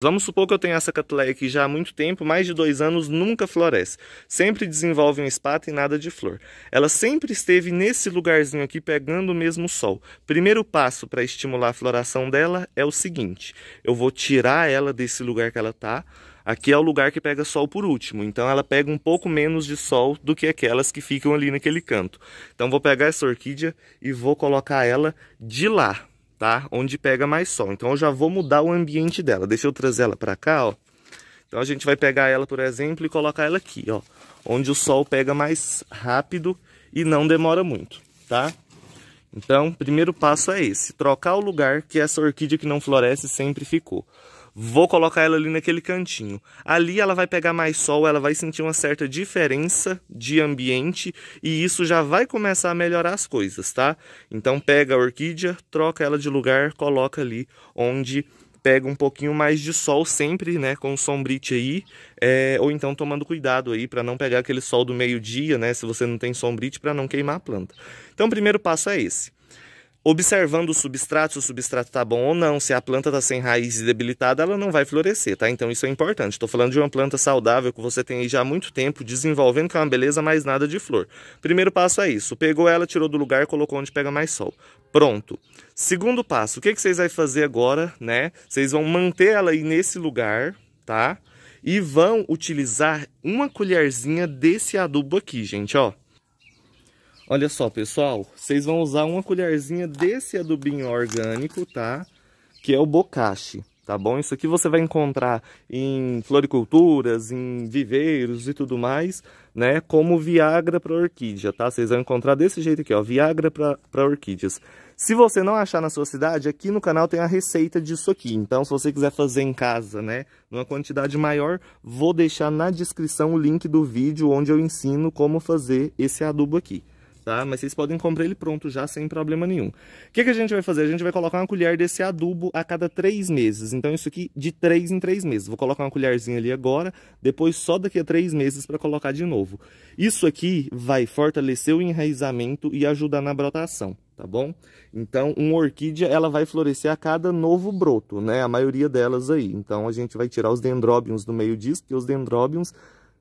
Vamos supor que eu tenho essa catuleia que já há muito tempo, mais de dois anos, nunca floresce. Sempre desenvolve um espata e nada de flor. Ela sempre esteve nesse lugarzinho aqui pegando o mesmo sol. Primeiro passo para estimular a floração dela é o seguinte: eu vou tirar ela desse lugar que ela está. Aqui é o lugar que pega sol por último, então ela pega um pouco menos de sol do que aquelas que ficam ali naquele canto. Então vou pegar essa orquídea e vou colocar ela de lá, tá? Onde pega mais sol. Então eu já vou mudar o ambiente dela. Deixa eu trazer ela para cá, ó. Então a gente vai pegar ela, por exemplo, e colocar ela aqui, ó. Onde o sol pega mais rápido e não demora muito, tá? Então, primeiro passo é esse. Trocar o lugar que essa orquídea que não floresce sempre ficou. Vou colocar ela ali naquele cantinho. Ali ela vai pegar mais sol, ela vai sentir uma certa diferença de ambiente e isso já vai começar a melhorar as coisas, tá? Então pega a orquídea, troca ela de lugar, coloca ali onde pega um pouquinho mais de sol sempre, né, com sombrite aí, é, ou então tomando cuidado aí para não pegar aquele sol do meio-dia, né, se você não tem sombrite, para não queimar a planta. Então, o primeiro passo é esse observando o substrato, se o substrato está bom ou não, se a planta está sem raiz e debilitada, ela não vai florescer, tá? Então isso é importante. Estou falando de uma planta saudável que você tem aí já há muito tempo, desenvolvendo, que é uma beleza, mas nada de flor. Primeiro passo é isso, pegou ela, tirou do lugar, colocou onde pega mais sol. Pronto. Segundo passo, o que, que vocês vão fazer agora, né? Vocês vão manter ela aí nesse lugar, tá? E vão utilizar uma colherzinha desse adubo aqui, gente, ó. Olha só, pessoal, vocês vão usar uma colherzinha desse adubinho orgânico, tá? Que é o bocashi, tá bom? Isso aqui você vai encontrar em floriculturas, em viveiros e tudo mais, né? Como Viagra para orquídea, tá? Vocês vão encontrar desse jeito aqui, ó, Viagra para orquídeas. Se você não achar na sua cidade, aqui no canal tem a receita disso aqui. Então, se você quiser fazer em casa, né, numa quantidade maior, vou deixar na descrição o link do vídeo onde eu ensino como fazer esse adubo aqui tá? Mas vocês podem comprar ele pronto já sem problema nenhum. O que, que a gente vai fazer? A gente vai colocar uma colher desse adubo a cada três meses. Então isso aqui de três em três meses. Vou colocar uma colherzinha ali agora, depois só daqui a três meses para colocar de novo. Isso aqui vai fortalecer o enraizamento e ajudar na brotação tá bom? Então, uma orquídea, ela vai florescer a cada novo broto, né? A maioria delas aí. Então, a gente vai tirar os dendróbios do meio disso, porque os dendróbios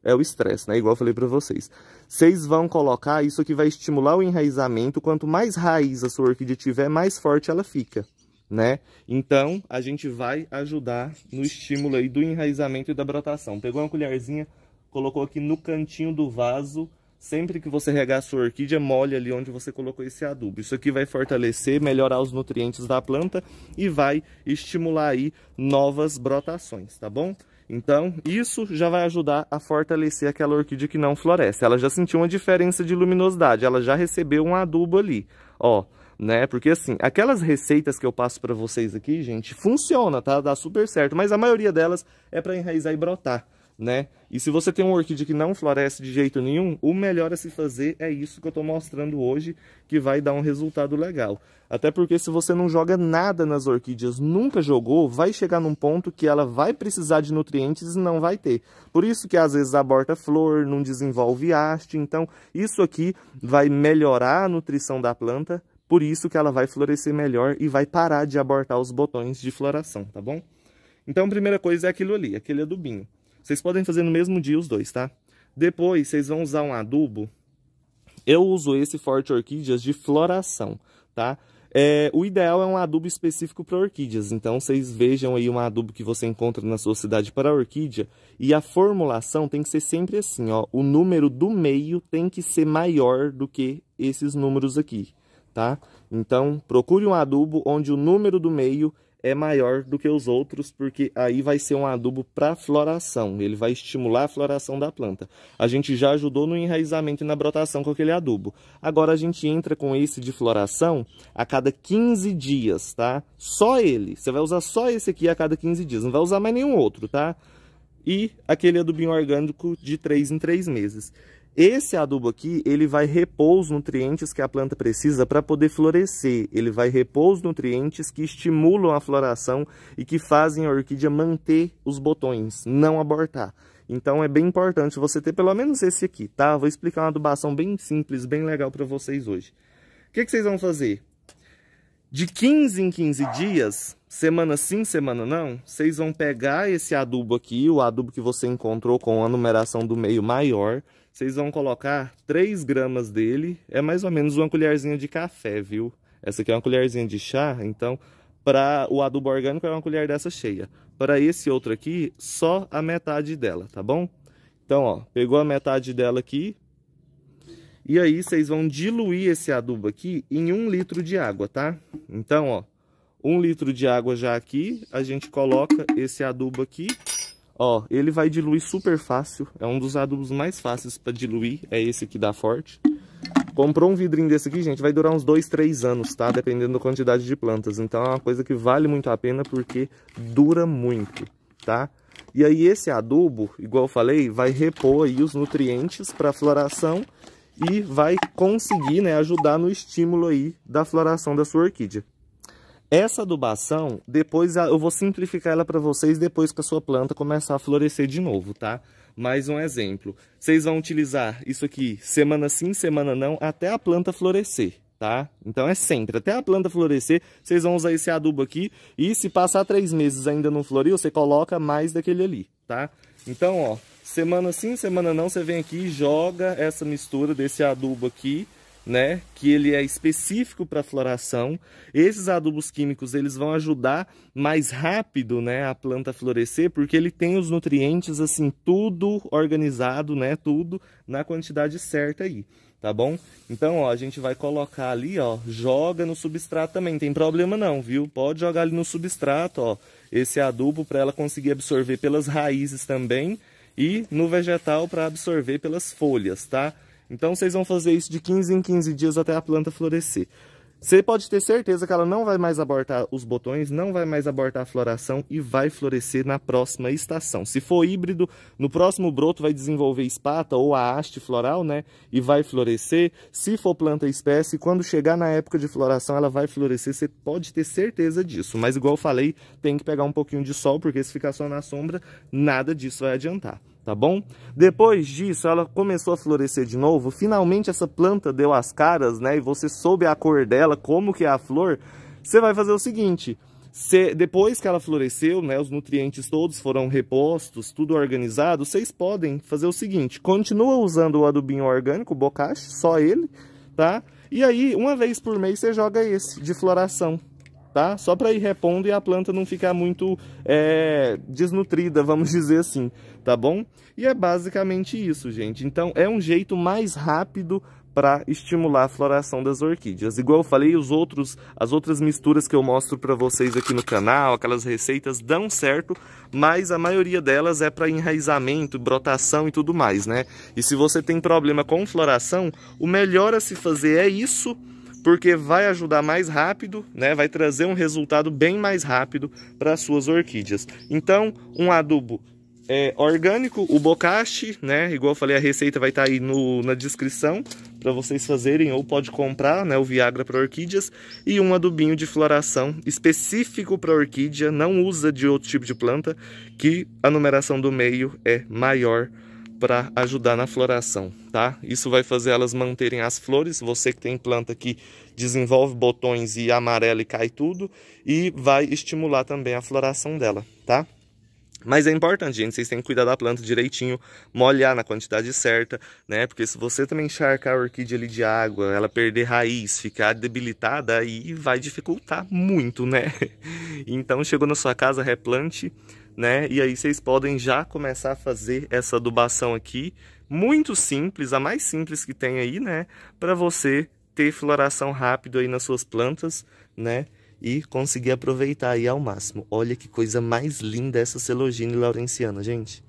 é o estresse, né? Igual eu falei para vocês. Vocês vão colocar isso que vai estimular o enraizamento. Quanto mais raiz a sua orquídea tiver, mais forte ela fica, né? Então, a gente vai ajudar no estímulo aí do enraizamento e da brotação. Pegou uma colherzinha, colocou aqui no cantinho do vaso. Sempre que você regar a sua orquídea, molhe ali onde você colocou esse adubo. Isso aqui vai fortalecer, melhorar os nutrientes da planta e vai estimular aí novas brotações, tá bom? Então, isso já vai ajudar a fortalecer aquela orquídea que não floresce. Ela já sentiu uma diferença de luminosidade, ela já recebeu um adubo ali, ó, né? Porque assim, aquelas receitas que eu passo para vocês aqui, gente, funciona, tá? Dá super certo, mas a maioria delas é para enraizar e brotar né? E se você tem uma orquídea que não floresce de jeito nenhum, o melhor a se fazer é isso que eu estou mostrando hoje, que vai dar um resultado legal. Até porque se você não joga nada nas orquídeas, nunca jogou, vai chegar num ponto que ela vai precisar de nutrientes e não vai ter. Por isso que às vezes aborta flor, não desenvolve haste, então isso aqui vai melhorar a nutrição da planta, por isso que ela vai florescer melhor e vai parar de abortar os botões de floração, tá bom? Então, a primeira coisa é aquilo ali, aquele adubinho. Vocês podem fazer no mesmo dia os dois, tá? Depois, vocês vão usar um adubo. Eu uso esse Forte Orquídeas de floração, tá? É, o ideal é um adubo específico para orquídeas, então vocês vejam aí um adubo que você encontra na sua cidade para orquídea e a formulação tem que ser sempre assim, ó, o número do meio tem que ser maior do que esses números aqui, tá? Então procure um adubo onde o número do meio é maior do que os outros, porque aí vai ser um adubo para floração, ele vai estimular a floração da planta. A gente já ajudou no enraizamento e na brotação com aquele adubo. Agora a gente entra com esse de floração a cada 15 dias, tá? Só ele, você vai usar só esse aqui a cada 15 dias, não vai usar mais nenhum outro, tá? E aquele adubinho orgânico de 3 em 3 meses. Esse adubo aqui, ele vai repor os nutrientes que a planta precisa para poder florescer. Ele vai repor os nutrientes que estimulam a floração e que fazem a orquídea manter os botões, não abortar. Então é bem importante você ter pelo menos esse aqui, tá? Vou explicar uma adubação bem simples, bem legal para vocês hoje. O que, que vocês vão fazer? De 15 em 15 dias, semana sim, semana não, vocês vão pegar esse adubo aqui, o adubo que você encontrou com a numeração do meio maior, vocês vão colocar 3 gramas dele, é mais ou menos uma colherzinha de café, viu? Essa aqui é uma colherzinha de chá, então para o adubo orgânico é uma colher dessa cheia. Para esse outro aqui, só a metade dela, tá bom? Então, ó, pegou a metade dela aqui. E aí, vocês vão diluir esse adubo aqui em um litro de água, tá? Então, ó, um litro de água já aqui, a gente coloca esse adubo aqui. Ó, ele vai diluir super fácil. É um dos adubos mais fáceis para diluir. É esse que dá forte. Comprou um vidrinho desse aqui, gente, vai durar uns 2, 3 anos, tá? Dependendo da quantidade de plantas. Então é uma coisa que vale muito a pena porque dura muito, tá? E aí esse adubo, igual eu falei, vai repor aí os nutrientes para a floração e vai conseguir né, ajudar no estímulo aí da floração da sua orquídea. Essa adubação, depois eu vou simplificar ela para vocês depois que a sua planta começar a florescer de novo, tá? Mais um exemplo. Vocês vão utilizar isso aqui semana sim, semana não, até a planta florescer, tá? Então é sempre, até a planta florescer, vocês vão usar esse adubo aqui. E se passar três meses ainda não floriu, você coloca mais daquele ali, tá? Então, ó, semana sim, semana não, você vem aqui e joga essa mistura desse adubo aqui né, que ele é específico para floração. Esses adubos químicos eles vão ajudar mais rápido, né, a planta a florescer, porque ele tem os nutrientes assim tudo organizado, né, tudo na quantidade certa aí, tá bom? Então, ó, a gente vai colocar ali, ó, joga no substrato também, não tem problema não, viu? Pode jogar ali no substrato, ó, esse adubo para ela conseguir absorver pelas raízes também e no vegetal para absorver pelas folhas, tá? Então vocês vão fazer isso de 15 em 15 dias até a planta florescer. Você pode ter certeza que ela não vai mais abortar os botões, não vai mais abortar a floração e vai florescer na próxima estação. Se for híbrido, no próximo broto vai desenvolver espata ou a haste floral, né? E vai florescer. Se for planta espécie, quando chegar na época de floração, ela vai florescer. Você pode ter certeza disso. Mas igual eu falei, tem que pegar um pouquinho de sol, porque se ficar só na sombra, nada disso vai adiantar tá bom? Depois disso, ela começou a florescer de novo. Finalmente essa planta deu as caras, né? E você soube a cor dela, como que é a flor. Você vai fazer o seguinte, você, depois que ela floresceu, né, os nutrientes todos foram repostos, tudo organizado, vocês podem fazer o seguinte, continua usando o adubinho orgânico, o bocache, só ele, tá? E aí, uma vez por mês, você joga esse de floração, Tá? Só para ir repondo e a planta não ficar muito é, desnutrida, vamos dizer assim tá bom? E é basicamente isso, gente. Então, é um jeito mais rápido para estimular a floração das orquídeas. Igual eu falei, os outros, as outras misturas que eu mostro para vocês aqui no canal, aquelas receitas dão certo, mas a maioria delas é para enraizamento, brotação e tudo mais, né? E se você tem problema com floração, o melhor a se fazer é isso, porque vai ajudar mais rápido, né? Vai trazer um resultado bem mais rápido para as suas orquídeas. Então, um adubo é, orgânico, o bocashi, né? Igual eu falei, a receita vai estar tá aí no, na descrição para vocês fazerem ou pode comprar, né, o Viagra para orquídeas e um adubinho de floração específico para orquídea, não usa de outro tipo de planta, que a numeração do meio é maior para ajudar na floração, tá? Isso vai fazer elas manterem as flores. Você que tem planta que desenvolve botões e amarela e cai tudo, e vai estimular também a floração dela, tá? Mas é importante, gente, vocês têm que cuidar da planta direitinho, molhar na quantidade certa, né? Porque se você também encharcar a orquídea ali de água, ela perder raiz, ficar debilitada, aí vai dificultar muito, né? Então, chegou na sua casa, replante, né? E aí vocês podem já começar a fazer essa adubação aqui, muito simples, a mais simples que tem aí, né? Para você ter floração rápido aí nas suas plantas, né? e consegui aproveitar aí ao máximo. Olha que coisa mais linda essa Celogine Laurenciana, gente.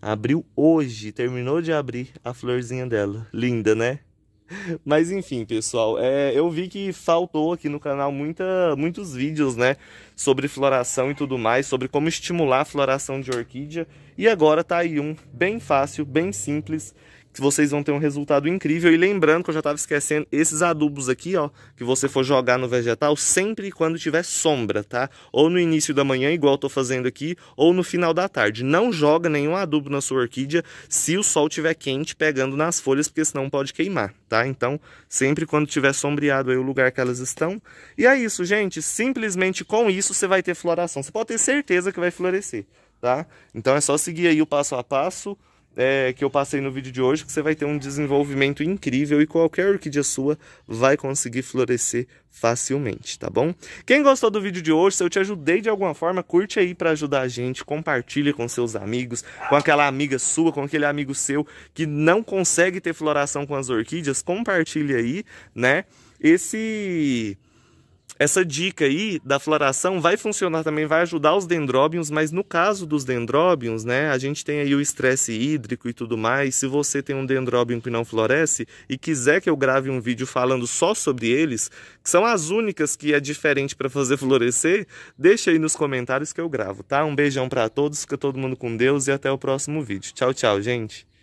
Abriu hoje, terminou de abrir a florzinha dela. Linda, né? Mas enfim, pessoal, é, eu vi que faltou aqui no canal muita, muitos vídeos, né? Sobre floração e tudo mais, sobre como estimular a floração de orquídea. E agora tá aí um bem fácil, bem simples, que vocês vão ter um resultado incrível. E lembrando que eu já estava esquecendo, esses adubos aqui, ó, que você for jogar no vegetal, sempre quando tiver sombra, tá? Ou no início da manhã, igual eu fazendo aqui, ou no final da tarde. Não joga nenhum adubo na sua orquídea se o sol estiver quente pegando nas folhas, porque senão pode queimar, tá? Então, sempre quando tiver sombreado aí o lugar que elas estão. E é isso, gente. Simplesmente com isso você vai ter floração. Você pode ter certeza que vai florescer. Tá? Então é só seguir aí o passo a passo é, que eu passei no vídeo de hoje, que você vai ter um desenvolvimento incrível e qualquer orquídea sua vai conseguir florescer facilmente, tá bom? Quem gostou do vídeo de hoje, se eu te ajudei de alguma forma, curte aí para ajudar a gente, compartilha com seus amigos, com aquela amiga sua, com aquele amigo seu que não consegue ter floração com as orquídeas, compartilha aí, né? Esse essa dica aí da floração vai funcionar também, vai ajudar os dendróbios, mas no caso dos dendróbios, né, a gente tem aí o estresse hídrico e tudo mais. Se você tem um dendróbio que não floresce e quiser que eu grave um vídeo falando só sobre eles, que são as únicas que é diferente para fazer florescer, deixa aí nos comentários que eu gravo, tá? Um beijão para todos, fica todo mundo com Deus e até o próximo vídeo. Tchau, tchau, gente.